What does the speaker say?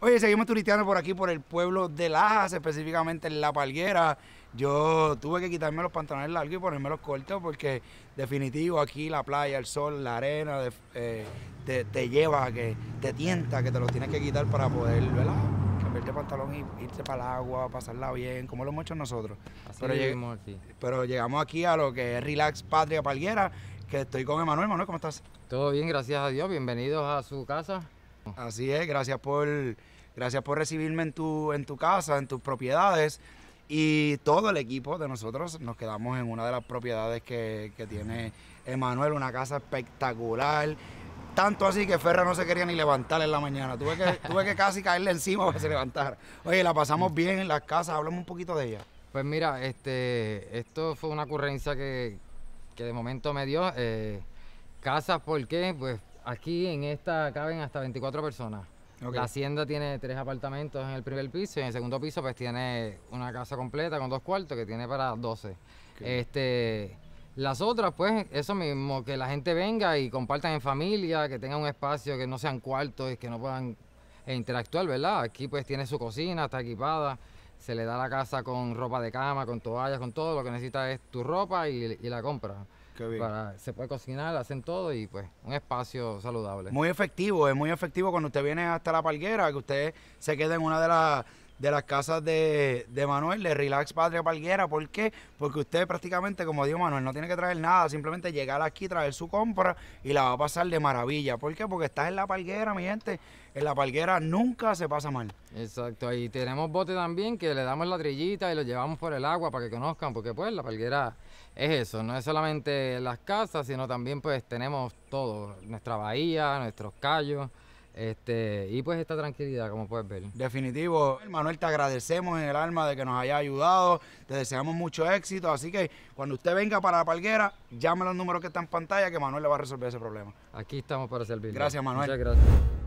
Oye, seguimos turisteando por aquí, por el pueblo de Lajas, específicamente en La Palguera. Yo tuve que quitarme los pantalones largos y ponerme los cortos porque definitivo aquí la playa, el sol, la arena eh, te, lleva que te tienta que te los tienes que quitar para poder, ¿verdad? Cambiarte pantalón y irse para el agua, pasarla bien, como lo hemos hecho nosotros. Así pero, pero llegamos aquí a lo que es Relax Patria Palguera, que estoy con Emanuel. Manuel, ¿cómo estás? Todo bien, gracias a Dios. Bienvenidos a su casa. Así es, gracias por, gracias por recibirme en tu, en tu casa, en tus propiedades. Y todo el equipo de nosotros nos quedamos en una de las propiedades que, tiene Emanuel, una casa espectacular. Tanto así que Ferra no se quería ni levantar en la mañana. Tuve que, tuve que casi caerle encima para se levantar. Oye, la pasamos mm. bien en las casas. Hablamos un poquito de ella. Pues mira, este, esto fue una ocurrencia que, de momento me dio. Eh, casas, ¿por qué? Pues Aquí en esta caben hasta 24 personas. La hacienda tiene tres apartamentos en el primer piso y en el segundo piso pues tiene una casa completa con dos cuartos que tiene para 12. Este, las otras pues eso mismo, que la gente venga y compartan en familia, que tengan un espacio, que no sean cuartos y que no puedan interactuar, ¿verdad? Aquí pues tiene su cocina, está equipada, se le da la casa con ropa de cama, con toallas, con todo, lo que necesita es tu ropa y la compra se puede cocinar, hacen todo y pues un espacio saludable. Muy efectivo, es muy efectivo cuando usted viene hasta la palguera, que usted se quede en una de las de las casas de, de Manuel, de Relax Patria Palguera. ¿Por qué? Porque usted prácticamente, como dijo Manuel, no tiene que traer nada, simplemente llegar aquí, traer su compra y la va a pasar de maravilla. ¿Por qué? Porque estás en la palguera, mi gente. En la palguera nunca se pasa mal. Exacto, y tenemos bote también que le damos la trillita y lo llevamos por el agua para que conozcan, porque pues la palguera es eso, no es solamente las casas, sino también pues tenemos todo, nuestra bahía, nuestros callos. Este, y pues esta tranquilidad, como puedes ver. Definitivo. Manuel, te agradecemos en el alma de que nos haya ayudado. Te deseamos mucho éxito. Así que cuando usted venga para la palguera, llame los números que están en pantalla que Manuel le va a resolver ese problema. Aquí estamos para servir. Gracias, Manuel. Muchas gracias.